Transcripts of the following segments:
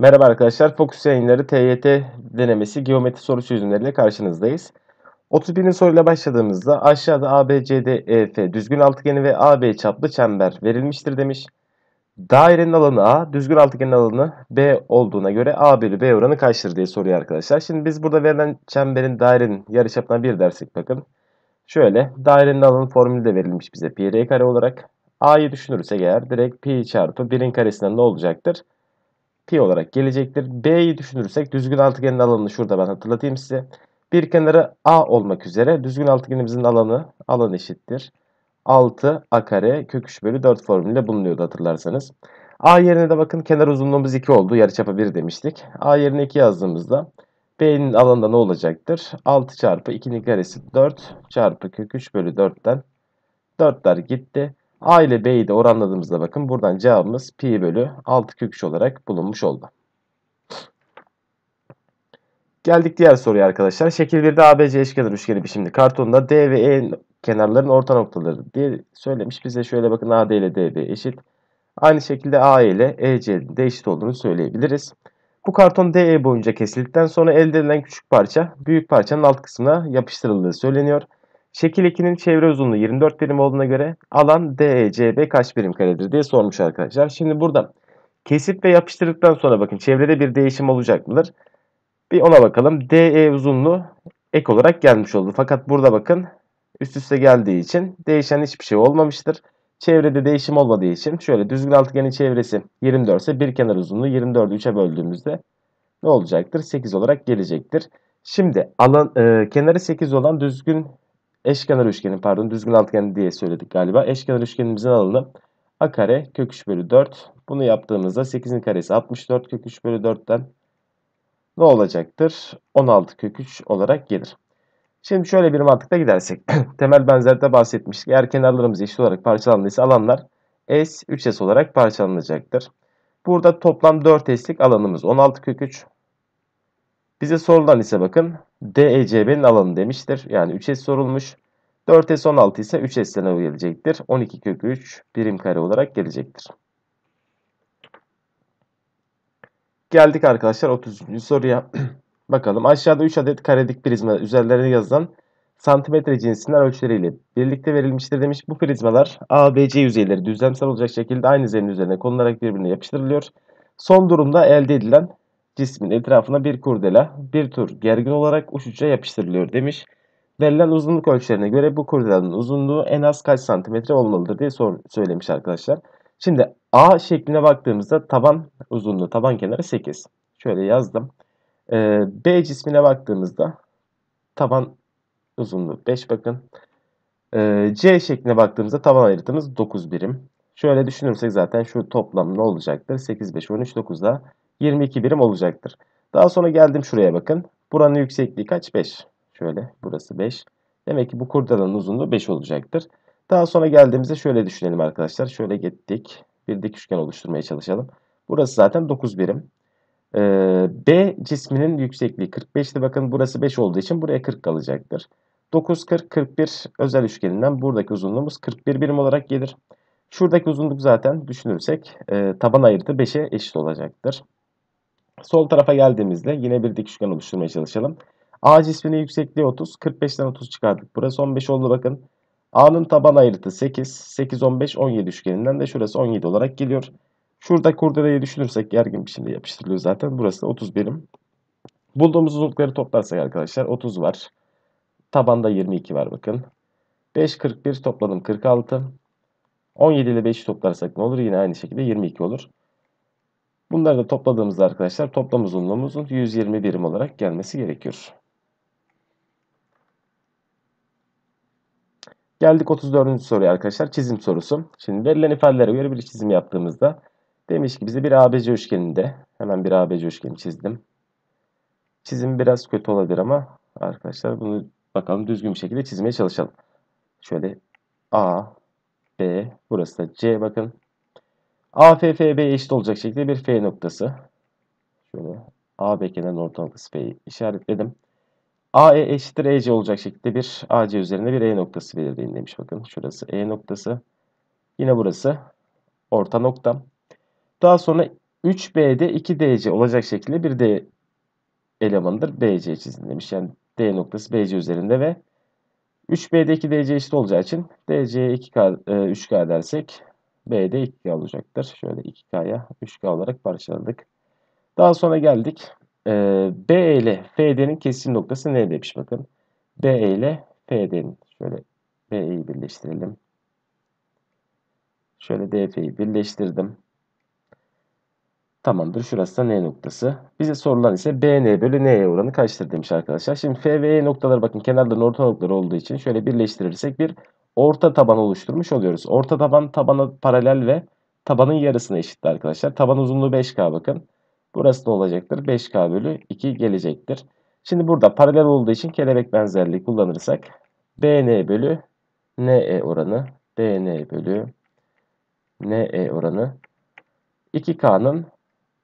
Merhaba arkadaşlar, Fokus yayınları TYT denemesi geometri soru çözümleriyle karşınızdayız. 31. soruyla başladığımızda aşağıda ABCDEF düzgün altıgeni ve AB çaplı çember verilmiştir demiş. Dairenin alanı A, düzgün altıgenin alanı B olduğuna göre A bölü B oranı kaçtır diye soruyor arkadaşlar. Şimdi biz burada verilen çemberin dairenin yarıçapına 1 dersek bakın. Şöyle dairenin alanı formülü de verilmiş bize pi r kare olarak. A'yı düşünürsek eğer direkt pi çarpı 1'in karesinden ne olacaktır? olarak gelecektir. B'yi düşünürsek düzgün altıgenin alanını şurada ben hatırlatayım size. Bir kenarı A olmak üzere düzgün altıgenimizin alanı alan eşittir. 6 A kare kök 3 bölü 4 formülüyle bulunuyordu hatırlarsanız. A yerine de bakın kenar uzunluğumuz 2 oldu. yarıçapı 1 demiştik. A yerine 2 yazdığımızda B'nin alanında ne olacaktır? 6 çarpı 2'nin karesi 4 çarpı kök 3 bölü 4'ten 4'ler gitti. A ile B'yi de oranladığımızda bakın buradan cevabımız pi bölü 6 kök 3 olarak bulunmuş oldu. Geldik diğer soruya arkadaşlar. Şekil 1'de ABC eşkenar üçgeni şimdi kartonda D ve E kenarların orta noktaları diye söylemiş. Bize şöyle bakın AD ile DB eşit. Aynı şekilde A ile EC'nin de eşit olduğunu söyleyebiliriz. Bu karton DE boyunca kesildikten sonra elde edilen küçük parça büyük parçanın alt kısmına yapıştırıldığı söyleniyor. Şekil 2'nin çevre uzunluğu 24 birim olduğuna göre alan DECB kaç birim karedir diye sormuş arkadaşlar. Şimdi burada kesip ve yapıştırdıktan sonra bakın çevrede bir değişim olacak mıdır? Bir ona bakalım. DE uzunluğu ek olarak gelmiş oldu. Fakat burada bakın üst üste geldiği için değişen hiçbir şey olmamıştır. Çevrede değişim olmadığı için şöyle düzgün altıgenin çevresi 24 ise bir kenar uzunluğu 24'ü 3'e böldüğümüzde ne olacaktır? 8 olarak gelecektir. Şimdi alan e, kenarı 8 olan düzgün eşkenar üçgeni pardon düzgün altgen diye söyledik galiba. Eşkenar üçgenimizin alanı a kare kök 3 bölü 4. Bunu yaptığımızda 8'in karesi 64 kök 3 bölü 4'ten ne olacaktır? 16 kök 3 olarak gelir. Şimdi şöyle bir mantıkta gidersek. Temel benzerde bahsetmiştik. Eğer kenarlarımız eşit olarak parçalandıysa alanlar S 3S olarak parçalanacaktır. Burada toplam 4S'lik alanımız 16 kök 3. Bize sorulan ise bakın DECB'nin alanı demiştir. Yani 3S sorulmuş. 4S16 ise 3S sınavı gelecektir. 12 kökü 3 birim kare olarak gelecektir. Geldik arkadaşlar 33. soruya. Bakalım aşağıda 3 adet karedik prizma üzerlerine yazılan santimetre cinsinden ölçüleriyle birlikte verilmiştir demiş. Bu prizmalar A, B, C yüzeyleri düzlemsel olacak şekilde aynı zemin üzerine konularak birbirine yapıştırılıyor. Son durumda elde edilen cismin etrafına bir kurdela bir tur gergin olarak uçuca yapıştırılıyor demiş. Verilen uzunluk ölçülerine göre bu kurdelanın uzunluğu en az kaç santimetre olmalıdır diye sor, söylemiş arkadaşlar. Şimdi A şekline baktığımızda taban uzunluğu, taban kenarı 8. Şöyle yazdım. Ee, B cismine baktığımızda taban uzunluğu 5 bakın. Ee, C şekline baktığımızda taban ayrıtımız 9 birim. Şöyle düşünürsek zaten şu toplam ne olacaktır? 8, 5, 13, 9 da 22 birim olacaktır. Daha sonra geldim şuraya bakın. Buranın yüksekliği kaç? 5. Şöyle burası 5. Demek ki bu kurdelanın uzunluğu 5 olacaktır. Daha sonra geldiğimizde şöyle düşünelim arkadaşlar. Şöyle gittik. Bir dik üçgen oluşturmaya çalışalım. Burası zaten 9 birim. Ee, B cisminin yüksekliği 45'ti. Bakın burası 5 olduğu için buraya 40 kalacaktır. 9, 40, 41 özel üçgeninden buradaki uzunluğumuz 41 birim olarak gelir. Şuradaki uzunluk zaten düşünürsek e, taban ayırtı 5'e eşit olacaktır. Sol tarafa geldiğimizde yine bir dik üçgen oluşturmaya çalışalım. A cisminin yüksekliği 30. 45'ten 30 çıkardık. Burası 15 oldu bakın. A'nın taban ayrıtı 8. 8, 15, 17 üçgeninden de şurası 17 olarak geliyor. Şurada kurdeleyi düşünürsek gergin bir şekilde yapıştırılıyor zaten. Burası da 30 birim. Bulduğumuz uzunlukları toplarsak arkadaşlar 30 var. Tabanda 22 var bakın. 5, 41 topladım 46. 17 ile 5'i toplarsak ne olur? Yine aynı şekilde 22 olur. Bunları da topladığımızda arkadaşlar toplam uzunluğumuzun 120 birim olarak gelmesi gerekiyor. Geldik 34. soruya arkadaşlar. Çizim sorusu. Şimdi verilen ifadelere göre bir çizim yaptığımızda demiş ki bize bir ABC üçgeninde hemen bir ABC üçgeni çizdim. Çizim biraz kötü olabilir ama arkadaşlar bunu bakalım düzgün bir şekilde çizmeye çalışalım. Şöyle A, B, burası da C bakın. AFFB eşit olacak şekilde bir F noktası. Şöyle AB kenarının orta noktası F'yi işaretledim. AE eşittir EC olacak şekilde bir AC üzerinde bir E noktası belirleyin demiş. Bakın şurası E noktası. Yine burası orta nokta. Daha sonra 3B'de 2DC olacak şekilde bir D elemanıdır. BC çizin demiş. Yani D noktası BC üzerinde ve 3B'de 2DC eşit olacağı için DC'ye 2K, 3K e, dersek B de 2K olacaktır. Şöyle 2K'ya 3K olarak parçaladık. Daha sonra geldik. Ee, B ile FD'nin kesim noktası ne demiş bakın. B ile FD'nin şöyle BE'yi birleştirelim. Şöyle DF'yi birleştirdim. Tamamdır. Şurası da N noktası. Bize sorulan ise BN bölü N'ye oranı kaçtır demiş arkadaşlar. Şimdi F ve E noktaları bakın kenarların orta noktaları olduğu için şöyle birleştirirsek bir orta taban oluşturmuş oluyoruz. Orta taban tabana paralel ve tabanın yarısına eşittir arkadaşlar. Taban uzunluğu 5K bakın. Burası da olacaktır. 5K bölü 2 gelecektir. Şimdi burada paralel olduğu için kelebek benzerliği kullanırsak BN bölü NE oranı BN bölü NE oranı 2K'nın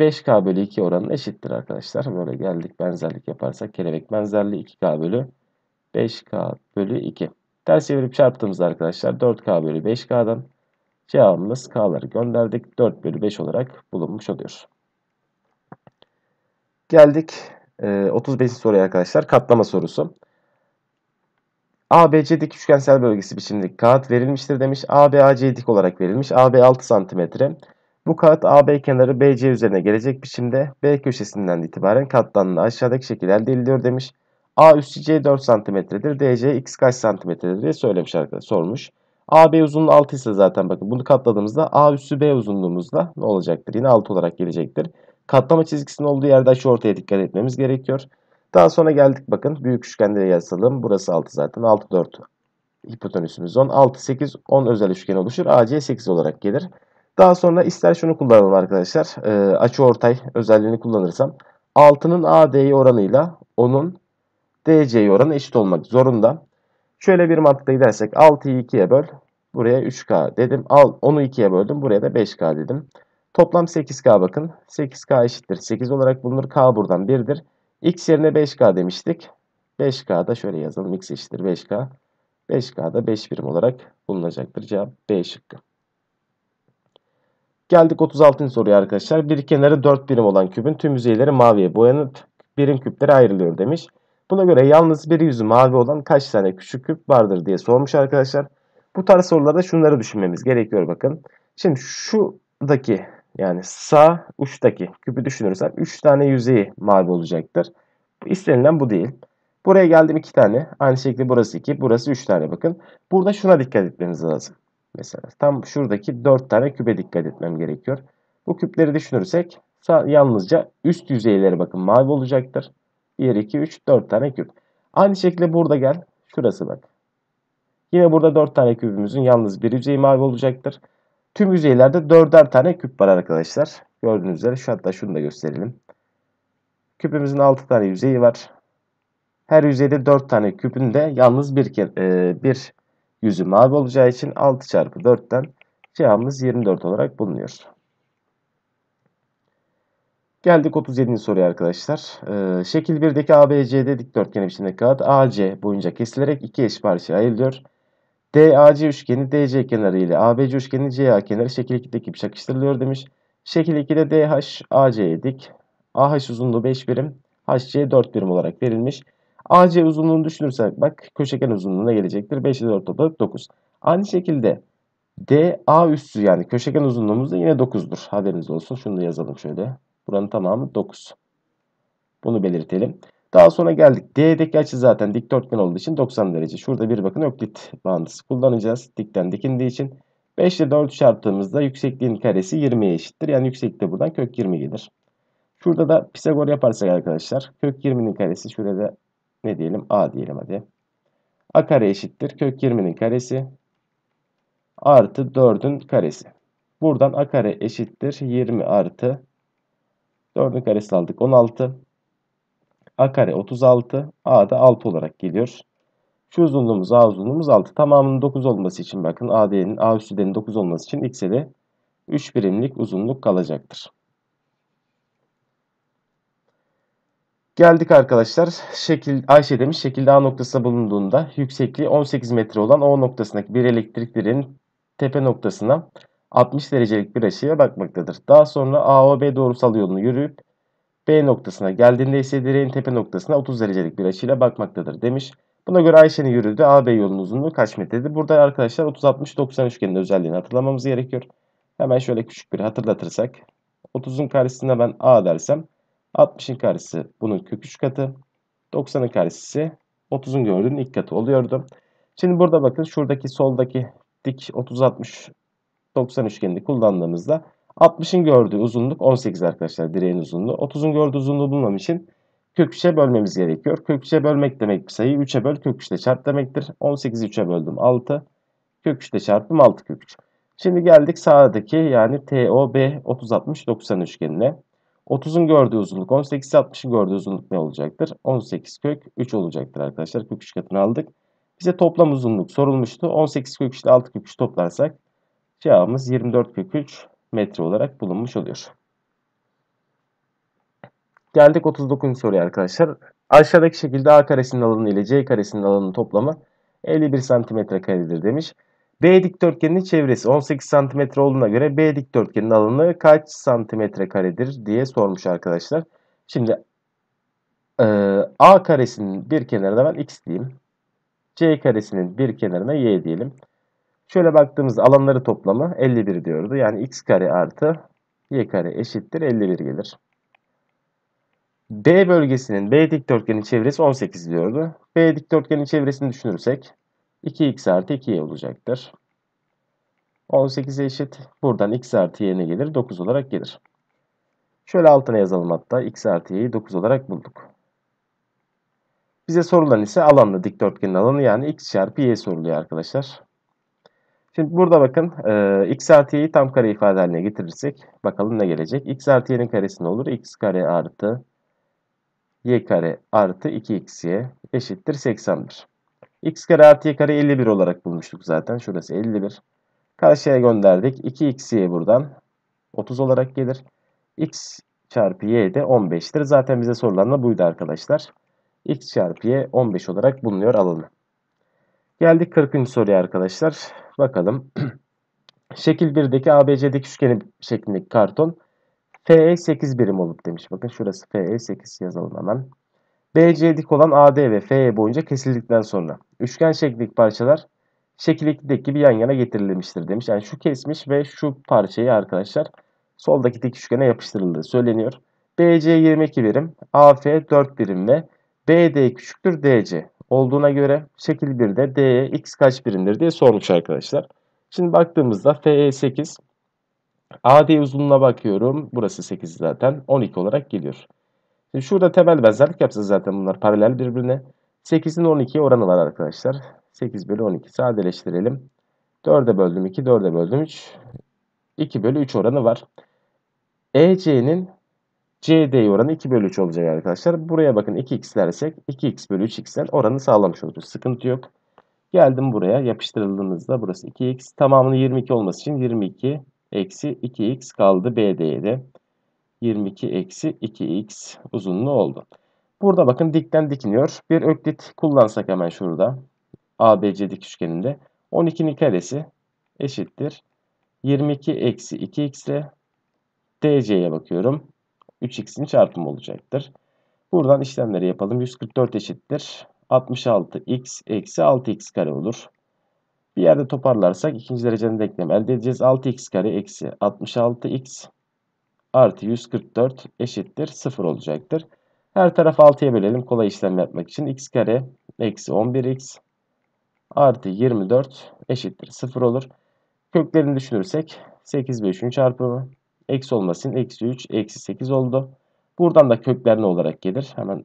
5K bölü 2 oranı eşittir arkadaşlar. Böyle geldik benzerlik yaparsak kelebek benzerliği 2K bölü 5K bölü 2. Ters çevirip çarptığımız arkadaşlar 4K bölü 5K'dan cevabımız K'ları gönderdik. 4 bölü 5 olarak bulunmuş oluyor. Geldik 35. E, soruya arkadaşlar. Katlama sorusu. ABC dik üçgensel bölgesi biçimli kağıt verilmiştir demiş. AB AC dik olarak verilmiş. AB 6 cm. Bu kağıt AB kenarı BC üzerine gelecek biçimde B köşesinden itibaren katlanla aşağıdaki şekilde elde ediliyor demiş. A üstü C 4 santimetredir. DC X kaç santimetredir diye söylemiş arkadaşlar. Sormuş. AB uzunluğu 6 ise zaten bakın bunu katladığımızda A üssü B uzunluğumuzda ne olacaktır? Yine 6 olarak gelecektir. Katlama çizgisinin olduğu yerde şu ortaya dikkat etmemiz gerekiyor. Daha sonra geldik bakın büyük üçgende yazalım. Burası 6 zaten. 6 4 hipotenüsümüz 10. 6 8 10 özel üçgen oluşur. AC 8 olarak gelir. Daha sonra ister şunu kullanalım arkadaşlar. E, ee, açı ortay özelliğini kullanırsam 6'nın AD'yi oranıyla 10'un Dc oranı eşit olmak zorunda. Şöyle bir mantıkla gidersek 6'yı 2'ye böl. Buraya 3K dedim. Al onu 2'ye böldüm. Buraya da 5K dedim. Toplam 8K bakın. 8K eşittir. 8 olarak bulunur. K buradan 1'dir. X yerine 5K demiştik. 5K da şöyle yazalım. X eşittir 5K. 5K da 5 birim olarak bulunacaktır. Cevap B şıkkı. Geldik 36. soruya arkadaşlar. Bir kenarı 4 birim olan kübün tüm yüzeyleri maviye boyanıp birim küplere ayrılıyor demiş. Buna göre yalnız bir yüzü mavi olan kaç tane küçük küp vardır diye sormuş arkadaşlar. Bu tarz sorularda şunları düşünmemiz gerekiyor bakın. Şimdi şuradaki yani sağ uçtaki küpü düşünürsek 3 tane yüzeyi mavi olacaktır. İstenilen bu değil. Buraya geldim 2 tane. Aynı şekilde burası 2, burası 3 tane bakın. Burada şuna dikkat etmemiz lazım. Mesela tam şuradaki 4 tane küpe dikkat etmem gerekiyor. Bu küpleri düşünürsek yalnızca üst yüzeyleri bakın mavi olacaktır. 1, 2, 3, 4 tane küp. Aynı şekilde burada gel. Şurası bak. Yine burada 4 tane kübümüzün yalnız bir yüzeyi mavi olacaktır. Tüm yüzeylerde 4'er tane küp var arkadaşlar. Gördüğünüz üzere şu hatta şunu da gösterelim. Küpümüzün 6 tane yüzeyi var. Her yüzeyde 4 tane küpün de yalnız bir, e, bir yüzü mavi olacağı için 6 çarpı 4'ten cevabımız 24 olarak bulunuyor. Geldik 37. soruya arkadaşlar. Ee, şekil 1'deki ABCD dikdörtgeni biçimindeki kağıt AC boyunca kesilerek iki eş parçaya ayrılıyor. DAC üçgeni DC kenarı ile ABC üçgeni CA kenarı şekil 2'deki gibi çakıştırılıyor demiş. Şekil 2'de DH AC'ye dik. AH uzunluğu 5 birim, HC 4 birim olarak verilmiş. AC uzunluğunu düşünürsek bak köşegen uzunluğuna gelecektir. 5 ile 4 topladık 9. Aynı şekilde DA üstü yani köşegen uzunluğumuz da yine 9'dur. Haberiniz olsun. Şunu da yazalım şöyle. Buranın tamamı 9. Bunu belirtelim. Daha sonra geldik. D'deki açı zaten dikdörtgen olduğu için 90 derece. Şurada bir bakın öklit bağıntısı kullanacağız. Dikten dikindiği için. 5 ile 4 çarptığımızda yüksekliğin karesi 20'ye eşittir. Yani yükseklik buradan kök 20 gelir. Şurada da Pisagor yaparsak arkadaşlar. Kök 20'nin karesi şurada ne diyelim? A diyelim hadi. A kare eşittir. Kök 20'nin karesi artı 4'ün karesi. Buradan A kare eşittir. 20 artı 4'ün karesini aldık 16. A kare 36. A da 6 olarak geliyor. Şu uzunluğumuz A uzunluğumuz 6. Tamamının 9 olması için bakın AD'nin A üstü D'nin 9 olması için X'e de 3 birimlik uzunluk kalacaktır. Geldik arkadaşlar. Şekil, Ayşe demiş şekilde A noktasında bulunduğunda yüksekliği 18 metre olan O noktasındaki bir elektrik direğinin tepe noktasına 60 derecelik bir açıya bakmaktadır. Daha sonra AOB doğrusal yolunu yürüyüp B noktasına geldiğinde ise direğin tepe noktasına 30 derecelik bir açıyla bakmaktadır demiş. Buna göre Ayşe'nin yürüdüğü AB yolunun uzunluğu kaç metredir? Burada arkadaşlar 30-60-90 üçgeninin özelliğini hatırlamamız gerekiyor. Hemen şöyle küçük bir hatırlatırsak. 30'un karesine ben A dersem 60'ın karesi bunun kök 3 katı. 90'ın karesi 30'un gördüğünün ilk katı oluyordu. Şimdi burada bakın şuradaki soldaki dik 30-60 90 üçgenini kullandığımızda 60'ın gördüğü uzunluk 18 arkadaşlar direğin uzunluğu. 30'un gördüğü uzunluğu bulmam için kök 3'e bölmemiz gerekiyor. Kök 3'e bölmek demek bir sayıyı 3'e böl kök 3 ile çarp demektir. 18'i 3'e böldüm 6. Kök 3 ile çarptım 6 kök 3. Şimdi geldik sağdaki yani TOB 30 60 90 üçgenine. 30'un gördüğü uzunluk 18 60'ın gördüğü uzunluk ne olacaktır? 18 kök 3 olacaktır arkadaşlar. Kök 3 katını aldık. Bize toplam uzunluk sorulmuştu. 18 kök 3 ile 6 kök 3 toplarsak Cevabımız 24.3 metre olarak bulunmuş oluyor. Geldik 39. soruya arkadaşlar. Aşağıdaki şekilde A karesinin alanı ile C karesinin alanının toplamı 51 cm karedir demiş. B dikdörtgenin çevresi 18 cm olduğuna göre B dikdörtgenin alanı kaç cm karedir diye sormuş arkadaşlar. Şimdi e, A karesinin bir kenarına ben x diyeyim. C karesinin bir kenarına y diyelim. Şöyle baktığımızda alanları toplamı 51 diyordu. Yani x kare artı y kare eşittir 51 gelir. B bölgesinin B dikdörtgenin çevresi 18 diyordu. B dikdörtgenin çevresini düşünürsek 2x artı 2y olacaktır. 18'e eşit. Buradan x artı y ne gelir. 9 olarak gelir. Şöyle altına yazalım hatta. x artı y'yi 9 olarak bulduk. Bize sorulan ise alanlı dikdörtgenin alanı yani x çarpı y soruluyor arkadaşlar. Şimdi burada bakın e, x artı y'yi tam kare ifade haline getirirsek bakalım ne gelecek. x artı y'nin karesi ne olur? x kare artı y kare artı 2xy eşittir 81. x kare artı y kare 51 olarak bulmuştuk zaten. Şurası 51. Karşıya gönderdik. 2xy buradan 30 olarak gelir. x çarpı y de 15'tir. Zaten bize sorulan da buydu arkadaşlar. x çarpı y 15 olarak bulunuyor alanı. Geldik 40. soruya arkadaşlar. Bakalım. Şekil 1'deki ABC'deki üçgeni şeklindeki karton FE 8 birim olup demiş. Bakın şurası FE 8 yazalım hemen. BC dik olan AD ve FE boyunca kesildikten sonra üçgen şeklindeki parçalar şekil 2'deki gibi yan yana getirilmiştir demiş. Yani şu kesmiş ve şu parçayı arkadaşlar soldaki dik üçgene yapıştırıldığı söyleniyor. BC 22 birim, AF 4 birim ve BD küçüktür DC olduğuna göre şekil 1'de DE x kaç birimdir diye sormuş arkadaşlar. Şimdi baktığımızda FE 8 AD uzunluğuna bakıyorum. Burası 8 zaten 12 olarak geliyor. Şimdi şurada temel benzerlik yapsa zaten bunlar paralel birbirine. 8'in 12'ye oranı var arkadaşlar. 8 bölü 12 sadeleştirelim. 4'e böldüm 2, 4'e böldüm 3. 2 bölü 3 oranı var. EC'nin CD oranı 2 bölü 3 olacak arkadaşlar. Buraya bakın 2x dersek 2x bölü 3x'ten oranı sağlamış oluruz. Sıkıntı yok. Geldim buraya yapıştırıldığımızda burası 2x. Tamamının 22 olması için 22 eksi 2x kaldı BD'de. 22 eksi 2x uzunluğu oldu. Burada bakın dikten dikiniyor. Bir öklit kullansak hemen şurada. ABC dik üçgeninde. 12'nin karesi eşittir. 22 eksi 2x ile DC'ye bakıyorum. 3x'in çarpımı olacaktır. Buradan işlemleri yapalım. 144 eşittir. 66x eksi 6x kare olur. Bir yerde toparlarsak ikinci derecenin denklemi elde edeceğiz. 6x kare eksi 66x artı 144 eşittir 0 olacaktır. Her tarafı 6'ya bölelim kolay işlem yapmak için. x kare eksi 11x artı 24 eşittir 0 olur. Köklerini düşünürsek 8 ve 3'ün çarpımı Eksi olmasın. Eksi 3, eksi 8 oldu. Buradan da kökler ne olarak gelir? Hemen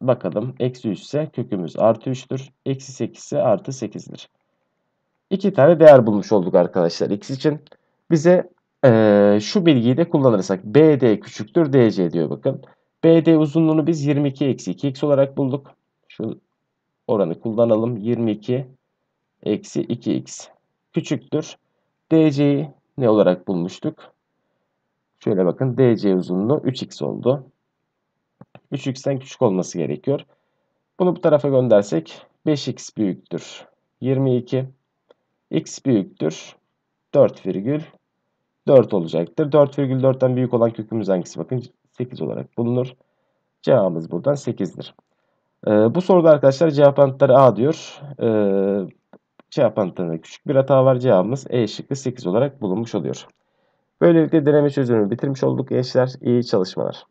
bakalım. Eksi 3 ise kökümüz artı 3'tür. Eksi 8 ise artı 8'dir. İki tane değer bulmuş olduk arkadaşlar x için. Bize ee, şu bilgiyi de kullanırsak BD küçüktür DC diyor bakın. BD uzunluğunu biz 22 eksi 2x olarak bulduk. Şu oranı kullanalım. 22 eksi 2x küçüktür. DC'yi ne olarak bulmuştuk? Şöyle bakın DC uzunluğu 3x oldu. 3x'ten küçük olması gerekiyor. Bunu bu tarafa göndersek 5x büyüktür 22. x büyüktür 4 virgül 4 olacaktır. 4,4'ten büyük olan kökümüz hangisi? Bakın 8 olarak bulunur. Cevabımız buradan 8'dir. Ee, bu soruda arkadaşlar cevap antları A diyor. Ee, çarpantılarında şey küçük bir hata var. Cevabımız E şıkkı 8 olarak bulunmuş oluyor. Böylelikle deneme çözümünü bitirmiş olduk gençler. İyi çalışmalar.